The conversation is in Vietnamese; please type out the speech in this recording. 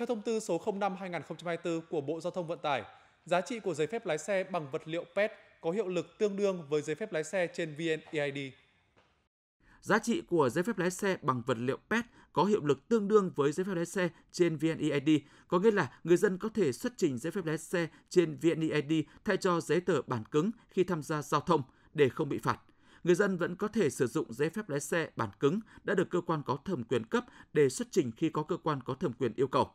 Theo thông tư số 05/2024 của Bộ Giao thông Vận tải, giá trị của giấy phép lái xe bằng vật liệu PET có hiệu lực tương đương với giấy phép lái xe trên VNEID. Giá trị của giấy phép lái xe bằng vật liệu PET có hiệu lực tương đương với giấy phép lái xe trên VNEID, có nghĩa là người dân có thể xuất trình giấy phép lái xe trên VNEID thay cho giấy tờ bản cứng khi tham gia giao thông để không bị phạt. Người dân vẫn có thể sử dụng giấy phép lái xe bản cứng đã được cơ quan có thẩm quyền cấp để xuất trình khi có cơ quan có thẩm quyền yêu cầu.